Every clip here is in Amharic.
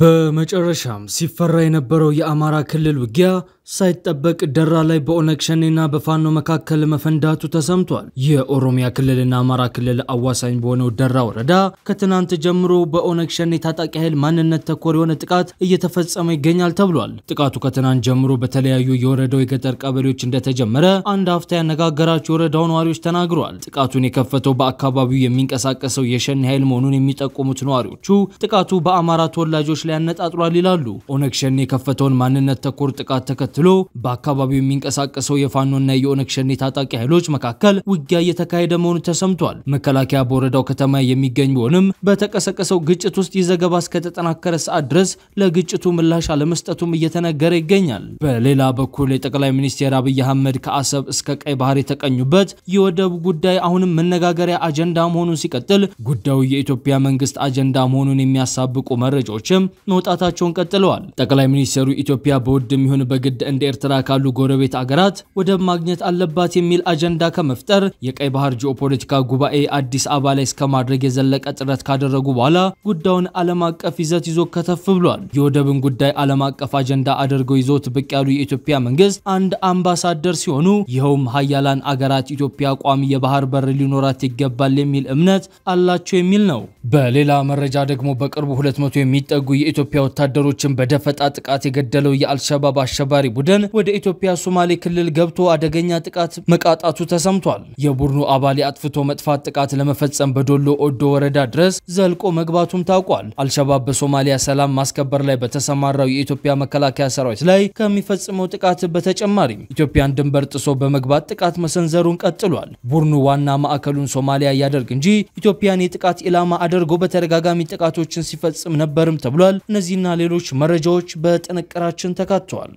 በመጨረሻም ሲፈራ የነበረው የአማራ ክልል ውጊያ ሳይጠበቅ ደራ ላይ በኦነግ ሸኔና በፋኖ መካከል መፈንዳቱ ተሰምቷል። የኦሮሚያ ክልልና አማራ ክልል አዋሳኝ በሆነው ደራ ወረዳ ከትናንት ጀምሮ በኦነግ ሸኔ ታጣቂ ኃይል ማንነት ተኮር የሆነ ጥቃት እየተፈጸመ ይገኛል ተብሏል። ጥቃቱ ከትናንት ጀምሮ በተለያዩ የወረዳው የገጠር ቀበሌዎች እንደተጀመረ አንድ አፍታ ያነጋገራቸው የወረዳው ነዋሪዎች ተናግረዋል። ጥቃቱን የከፈተው በአካባቢው የሚንቀሳቀሰው የሸኔ ኃይል መሆኑን የሚጠቁሙት ነዋሪዎቹ ጥቃቱ በአማራ ተወላጆች ላይ ያነጣጥሯል ይላሉ። ኦነግ ሸኔ የከፈተውን ማንነት ተኮር ጥቃት ተከትሎ ተከትሎ በአካባቢው የሚንቀሳቀሰው የፋኖና የኦነግ ሸኔ ታጣቂ ኃይሎች መካከል ውጊያ እየተካሄደ መሆኑ ተሰምቷል። መከላከያ በወረዳው ከተማ የሚገኝ ቢሆንም በተቀሰቀሰው ግጭት ውስጥ ይዘገባ እስከተጠናከረ ሰዓት ድረስ ለግጭቱ ምላሽ አለመስጠቱም እየተነገረ ይገኛል። በሌላ በኩል የጠቅላይ ሚኒስትር አብይ አህመድ ከአሰብ እስከ ቀይ ባህር የተቀኙበት የወደብ ጉዳይ አሁንም መነጋገሪያ አጀንዳ መሆኑን ሲቀጥል ጉዳዩ የኢትዮጵያ መንግስት አጀንዳ መሆኑን የሚያሳብቁ መረጃዎችም መውጣታቸውን ቀጥለዋል። ጠቅላይ ሚኒስትሩ ኢትዮጵያ በውድም ይሁን በግድ እንደ ኤርትራ ካሉ ጎረቤት አገራት ወደብ ማግኘት አለባት የሚል አጀንዳ ከመፍጠር የቀይ ባህር ጂኦፖለቲካ ጉባኤ አዲስ አበባ ላይ እስከ ማድረግ የዘለቀ ጥረት ካደረጉ በኋላ ጉዳዩን ዓለም አቀፍ ይዘት ይዞ ከተፍ ብሏል። የወደብን ጉዳይ ዓለም አቀፍ አጀንዳ አድርገው ይዞት ብቅ ያሉ የኢትዮጵያ መንግስት አንድ አምባሳደር ሲሆኑ ይኸውም ሀያላን አገራት ኢትዮጵያ ቋሚ የባህር በር ሊኖራት ይገባል የሚል እምነት አላቸው የሚል ነው። በሌላ መረጃ ደግሞ በቅርቡ 200 የሚጠጉ የኢትዮጵያ ወታደሮችን በደፈጣ ጥቃት የገደለው የአልሸባብ አሸባሪ ቡድን ወደ ኢትዮጵያ ሶማሌ ክልል ገብቶ አደገኛ ጥቃት መቃጣቱ ተሰምቷል። የቡድኑ አባል የአጥፍቶ መጥፋት ጥቃት ለመፈጸም በዶሎ ኦዶ ወረዳ ድረስ ዘልቆ መግባቱም ታውቋል። አልሸባብ በሶማሊያ ሰላም ማስከበር ላይ በተሰማራው የኢትዮጵያ መከላከያ ሰራዊት ላይ ከሚፈጽመው ጥቃት በተጨማሪም ኢትዮጵያን ድንበር ጥሶ በመግባት ጥቃት መሰንዘሩን ቀጥሏል። ቡድኑ ዋና ማዕከሉን ሶማሊያ ያደርግ እንጂ ኢትዮጵያን የጥቃት ኢላማ አድርጎ በተደጋጋሚ ጥቃቶችን ሲፈጽም ነበርም ተብሏል። እነዚህና ሌሎች መረጃዎች በጥንቅራችን ተካተዋል።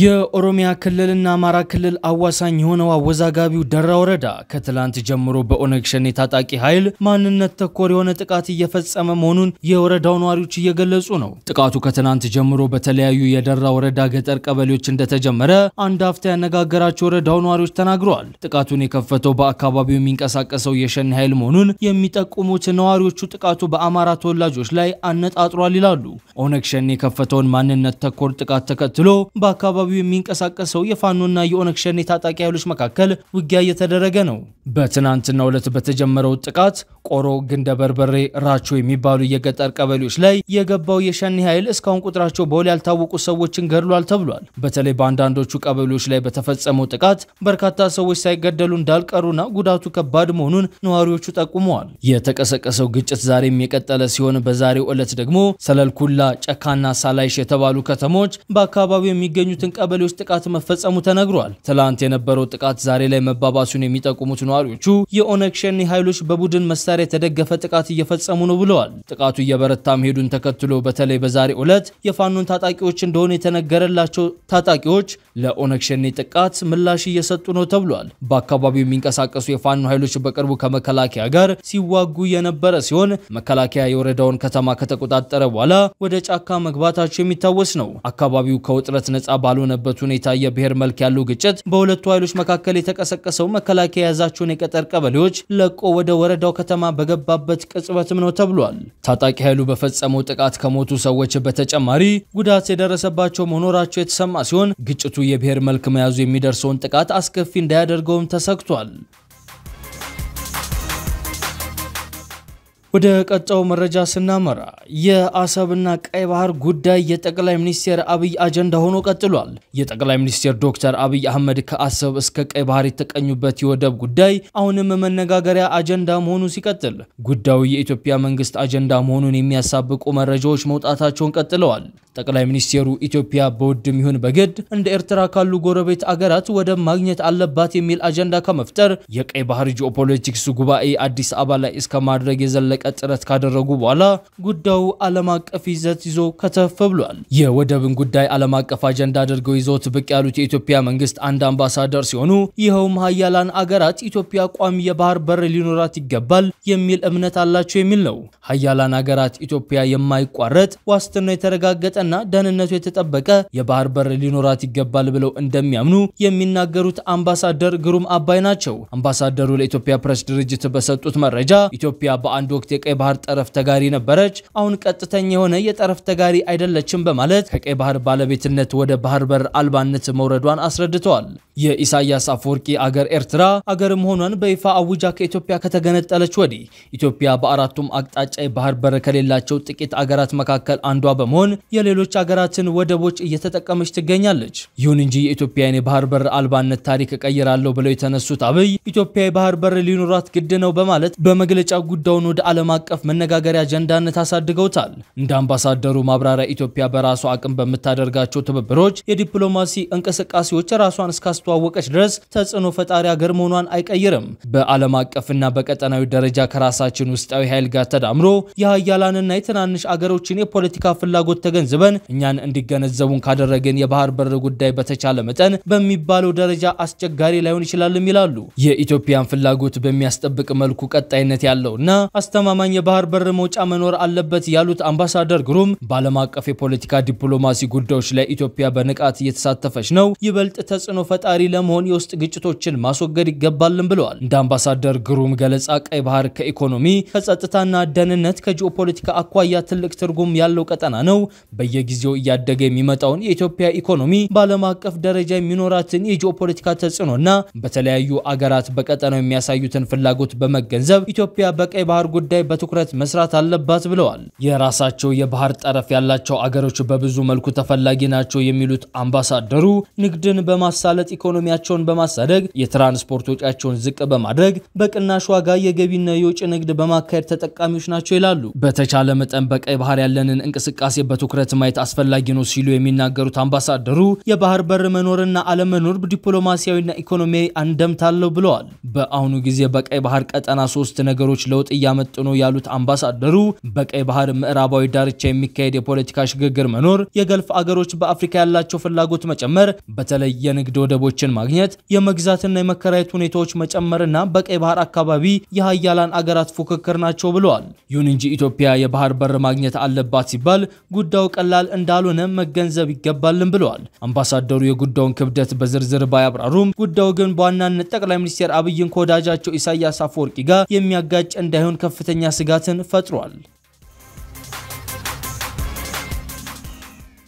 የኦሮሚያ ክልልና አማራ ክልል አዋሳኝ የሆነው አወዛጋቢው ደራ ወረዳ ከትላንት ጀምሮ በኦነግ ሸኔ ታጣቂ ኃይል ማንነት ተኮር የሆነ ጥቃት እየፈጸመ መሆኑን የወረዳው ነዋሪዎች እየገለጹ ነው። ጥቃቱ ከትላንት ጀምሮ በተለያዩ የደራ ወረዳ ገጠር ቀበሌዎች እንደተጀመረ አንድ አፍታ ያነጋገራቸው ወረዳው ነዋሪዎች ተናግረዋል። ጥቃቱን የከፈተው በአካባቢው የሚንቀሳቀሰው የሸኔ ኃይል መሆኑን የሚጠቁሙት ነዋሪዎቹ ጥቃቱ በአማራ ተወላጆች ላይ አነጣጥሯል ይላሉ። ኦነግ ሸኔ የከፈተውን ማንነት ተኮር ጥቃት ተከትሎ በአካባቢ በአካባቢው የሚንቀሳቀሰው የፋኖና የኦነግ ሸኔ ታጣቂ ኃይሎች መካከል ውጊያ እየተደረገ ነው። በትናንትናው ዕለት በተጀመረው ጥቃት ቆሮ፣ ግንደ በርበሬ፣ ራቾ የሚባሉ የገጠር ቀበሌዎች ላይ የገባው የሸኔ ኃይል እስካሁን ቁጥራቸው በውል ያልታወቁ ሰዎችን ገድሏል ተብሏል። በተለይ በአንዳንዶቹ ቀበሌዎች ላይ በተፈጸመው ጥቃት በርካታ ሰዎች ሳይገደሉ እንዳልቀሩና ጉዳቱ ከባድ መሆኑን ነዋሪዎቹ ጠቁመዋል። የተቀሰቀሰው ግጭት ዛሬም የቀጠለ ሲሆን በዛሬው ዕለት ደግሞ ሰለልኩላ፣ ጨካና ሳላይሽ የተባሉ ከተሞች በአካባቢው የሚገኙት ሁለቱን ቀበሌዎች ጥቃት መፈጸሙ ተነግሯል። ትላንት የነበረው ጥቃት ዛሬ ላይ መባባሱን የሚጠቁሙት ነዋሪዎቹ የኦነግ ሸኔ ኃይሎች በቡድን መሳሪያ የተደገፈ ጥቃት እየፈጸሙ ነው ብለዋል። ጥቃቱ እየበረታ መሄዱን ተከትሎ በተለይ በዛሬ ዕለት የፋኖን ታጣቂዎች እንደሆነ የተነገረላቸው ታጣቂዎች ለኦነግ ሸኔ ጥቃት ምላሽ እየሰጡ ነው ተብሏል። በአካባቢው የሚንቀሳቀሱ የፋኖ ኃይሎች በቅርቡ ከመከላከያ ጋር ሲዋጉ የነበረ ሲሆን መከላከያ የወረዳውን ከተማ ከተቆጣጠረ በኋላ ወደ ጫካ መግባታቸው የሚታወስ ነው። አካባቢው ከውጥረት ነጻ ባ ባልሆነበት ሁኔታ የብሔር መልክ ያለው ግጭት በሁለቱ ኃይሎች መካከል የተቀሰቀሰው መከላከያ የያዛቸውን የቀጠር ቀበሌዎች ለቆ ወደ ወረዳው ከተማ በገባበት ቅጽበትም ነው ተብሏል። ታጣቂ ኃይሉ በፈጸመው ጥቃት ከሞቱ ሰዎች በተጨማሪ ጉዳት የደረሰባቸው መኖራቸው የተሰማ ሲሆን ግጭቱ የብሔር መልክ መያዙ የሚደርሰውን ጥቃት አስከፊ እንዳያደርገውም ተሰግቷል። ወደ ቀጣው መረጃ ስናመራ የአሰብና ቀይ ባህር ጉዳይ የጠቅላይ ሚኒስቴር አብይ አጀንዳ ሆኖ ቀጥሏል። የጠቅላይ ሚኒስቴር ዶክተር አብይ አህመድ ከአሰብ እስከ ቀይ ባህር የተቀኙበት የወደብ ጉዳይ አሁንም መነጋገሪያ አጀንዳ መሆኑ ሲቀጥል፣ ጉዳዩ የኢትዮጵያ መንግስት አጀንዳ መሆኑን የሚያሳብቁ መረጃዎች መውጣታቸውን ቀጥለዋል። ጠቅላይ ሚኒስቴሩ ኢትዮጵያ በውድም ይሁን በግድ እንደ ኤርትራ ካሉ ጎረቤት አገራት ወደብ ማግኘት አለባት የሚል አጀንዳ ከመፍጠር የቀይ ባህር ጂኦፖለቲክስ ጉባኤ አዲስ አበባ ላይ እስከ ማድረግ የዘለቀ ለማስመልቀት ጥረት ካደረጉ በኋላ ጉዳዩ ዓለም አቀፍ ይዘት ይዞ ከተፍ ብሏል። የወደብን ጉዳይ ዓለም አቀፍ አጀንዳ አድርገው ይዞት ብቅ ያሉት የኢትዮጵያ መንግስት አንድ አምባሳደር ሲሆኑ ይኸውም ሀያላን አገራት ኢትዮጵያ ቋሚ የባህር በር ሊኖራት ይገባል የሚል እምነት አላቸው የሚል ነው። ሀያላን አገራት ኢትዮጵያ የማይቋረጥ ዋስትና የተረጋገጠና ደህንነቱ የተጠበቀ የባህር በር ሊኖራት ይገባል ብለው እንደሚያምኑ የሚናገሩት አምባሳደር ግሩም አባይ ናቸው። አምባሳደሩ ለኢትዮጵያ ፕሬስ ድርጅት በሰጡት መረጃ ኢትዮጵያ በአንድ ወቅት የቀይ ባህር ጠረፍ ተጋሪ ነበረች፣ አሁን ቀጥተኛ የሆነ የጠረፍ ተጋሪ አይደለችም በማለት ከቀይ ባህር ባለቤትነት ወደ ባህር በር አልባነት መውረዷን አስረድተዋል። የኢሳያስ አፈወርቂ አገር ኤርትራ አገር መሆኗን በይፋ አውጃ ከኢትዮጵያ ከተገነጠለች ወዲህ ኢትዮጵያ በአራቱም አቅጣጫ የባህር በር ከሌላቸው ጥቂት አገራት መካከል አንዷ በመሆን የሌሎች አገራትን ወደቦች እየተጠቀመች ትገኛለች። ይሁን እንጂ የኢትዮጵያን የባህር በር አልባነት ታሪክ እቀይራለሁ ብለው የተነሱት አብይ ኢትዮጵያ የባህር በር ሊኖራት ግድ ነው በማለት በመግለጫ ጉዳዩን ወደ ዓለም ዓለም አቀፍ መነጋገሪያ አጀንዳነት አሳድገውታል። እንደ አምባሳደሩ ማብራሪያ ኢትዮጵያ በራሷ አቅም በምታደርጋቸው ትብብሮች፣ የዲፕሎማሲ እንቅስቃሴዎች ራሷን እስካስተዋወቀች ድረስ ተጽዕኖ ፈጣሪ ሀገር መሆኗን አይቀይርም። በዓለም አቀፍና በቀጠናዊ ደረጃ ከራሳችን ውስጣዊ ኃይል ጋር ተዳምሮ የሀያላንና የትናንሽ አገሮችን የፖለቲካ ፍላጎት ተገንዝበን እኛን እንዲገነዘቡን ካደረግን የባህር በር ጉዳይ በተቻለ መጠን በሚባለው ደረጃ አስቸጋሪ ላይሆን ይችላልም ይላሉ። የኢትዮጵያን ፍላጎት በሚያስጠብቅ መልኩ ቀጣይነት ያለውና አስተማማኝ የባህር በር መውጫ መኖር አለበት ያሉት አምባሳደር ግሩም በዓለም አቀፍ የፖለቲካ ዲፕሎማሲ ጉዳዮች ላይ ኢትዮጵያ በንቃት እየተሳተፈች ነው፣ ይበልጥ ተጽዕኖ ፈጣሪ ለመሆን የውስጥ ግጭቶችን ማስወገድ ይገባልን ብለዋል። እንደ አምባሳደር ግሩም ገለጻ ቀይ ባህር ከኢኮኖሚ ከጸጥታና ደህንነት ከጂኦፖለቲካ አኳያ ትልቅ ትርጉም ያለው ቀጠና ነው። በየጊዜው እያደገ የሚመጣውን የኢትዮጵያ ኢኮኖሚ በዓለም አቀፍ ደረጃ የሚኖራትን የጂኦፖለቲካ ተጽዕኖና በተለያዩ አገራት በቀጠናው የሚያሳዩትን ፍላጎት በመገንዘብ ኢትዮጵያ በቀይ ባህር ጉዳይ ጉዳይ በትኩረት መስራት አለባት ብለዋል። የራሳቸው የባህር ጠረፍ ያላቸው አገሮች በብዙ መልኩ ተፈላጊ ናቸው የሚሉት አምባሳደሩ ንግድን በማሳለጥ ኢኮኖሚያቸውን በማሳደግ የትራንስፖርት ወጪያቸውን ዝቅ በማድረግ በቅናሽ ዋጋ የገቢና የውጭ ንግድ በማካሄድ ተጠቃሚዎች ናቸው ይላሉ። በተቻለ መጠን በቀይ ባህር ያለንን እንቅስቃሴ በትኩረት ማየት አስፈላጊ ነው ሲሉ የሚናገሩት አምባሳደሩ የባህር በር መኖርና አለመኖር ዲፕሎማሲያዊና ኢኮኖሚያዊ አንደምታለው ብለዋል። በአሁኑ ጊዜ በቀይ ባህር ቀጠና ሶስት ነገሮች ለውጥ እያመጡ ነው ያሉት አምባሳደሩ በቀይ ባህር ምዕራባዊ ዳርቻ የሚካሄድ የፖለቲካ ሽግግር መኖር፣ የገልፍ አገሮች በአፍሪካ ያላቸው ፍላጎት መጨመር፣ በተለይ የንግድ ወደቦችን ማግኘት፣ የመግዛትና የመከራየት ሁኔታዎች መጨመርና በቀይ ባህር አካባቢ የሀያላን አገራት ፉክክር ናቸው ብለዋል። ይሁን እንጂ ኢትዮጵያ የባህር በር ማግኘት አለባት ሲባል ጉዳዩ ቀላል እንዳልሆነ መገንዘብ ይገባልን ብለዋል። አምባሳደሩ የጉዳዩን ክብደት በዝርዝር ባያብራሩም ጉዳዩ ግን በዋናነት ጠቅላይ ሚኒስትር አብይን ከወዳጃቸው ኢሳያስ አፈወርቂ ጋር የሚያጋጭ እንዳይሆን ከፍተ ከፍተኛ ስጋትን ፈጥሯል።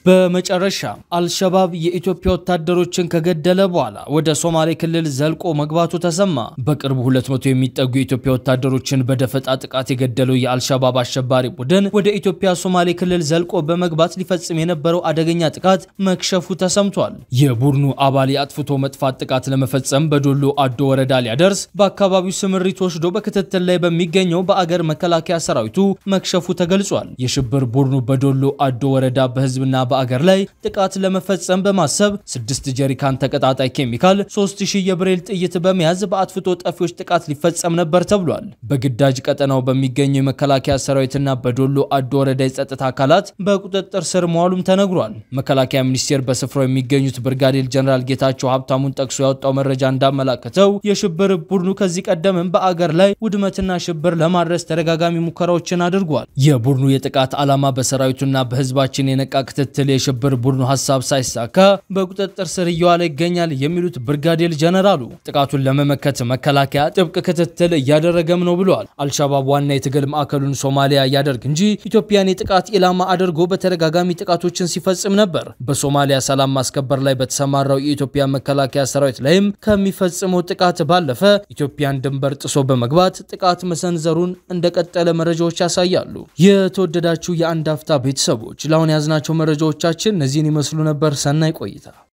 በመጨረሻ አልሸባብ የኢትዮጵያ ወታደሮችን ከገደለ በኋላ ወደ ሶማሌ ክልል ዘልቆ መግባቱ ተሰማ። በቅርቡ 200 የሚጠጉ የኢትዮጵያ ወታደሮችን በደፈጣ ጥቃት የገደለው የአልሸባብ አሸባሪ ቡድን ወደ ኢትዮጵያ ሶማሌ ክልል ዘልቆ በመግባት ሊፈጽም የነበረው አደገኛ ጥቃት መክሸፉ ተሰምቷል። የቡድኑ አባል የአጥፍቶ መጥፋት ጥቃት ለመፈጸም በዶሎ አዶ ወረዳ ሊያደርስ በአካባቢው ስምሪት ወስዶ በክትትል ላይ በሚገኘው በአገር መከላከያ ሰራዊቱ መክሸፉ ተገልጿል። የሽብር ቡድኑ በዶሎ አዶ ወረዳ በህዝብና በአገር ላይ ጥቃት ለመፈጸም በማሰብ ስድስት ጀሪካን ተቀጣጣይ ኬሚካል፣ 3000 የብሬል ጥይት በመያዝ በአጥፍቶ ጠፊዎች ጥቃት ሊፈጸም ነበር ተብሏል። በግዳጅ ቀጠናው በሚገኘው የመከላከያ ሰራዊትና በዶሎ አዶ ወረዳ የጸጥታ አካላት በቁጥጥር ስር መዋሉም ተነግሯል። መከላከያ ሚኒስቴር በስፍራው የሚገኙት ብርጋዴር ጀነራል ጌታቸው ሀብታሙን ጠቅሶ ያወጣው መረጃ እንዳመላከተው የሽብር ቡድኑ ከዚህ ቀደምም በአገር ላይ ውድመትና ሽብር ለማድረስ ተደጋጋሚ ሙከራዎችን አድርጓል። የቡድኑ የጥቃት ዓላማ በሰራዊቱና በህዝባችን የነቃ ክትትል ድል የሽብር ቡድኑ ሀሳብ ሳይሳካ በቁጥጥር ስር እየዋለ ይገኛል የሚሉት ብርጋዴር ጀነራሉ ጥቃቱን ለመመከት መከላከያ ጥብቅ ክትትል እያደረገም ነው ብለዋል። አልሻባብ ዋና የትግል ማዕከሉን ሶማሊያ ያደርግ እንጂ ኢትዮጵያን የጥቃት ኢላማ አድርጎ በተደጋጋሚ ጥቃቶችን ሲፈጽም ነበር። በሶማሊያ ሰላም ማስከበር ላይ በተሰማራው የኢትዮጵያ መከላከያ ሰራዊት ላይም ከሚፈጽመው ጥቃት ባለፈ ኢትዮጵያን ድንበር ጥሶ በመግባት ጥቃት መሰንዘሩን እንደቀጠለ መረጃዎች ያሳያሉ። የተወደዳችሁ የአንድ አፍታ ቤተሰቦች ለአሁን ያዝናቸው መረጃዎች ዜናዎቻችን እነዚህን ይመስሉ ነበር። ሰናይ ቆይታ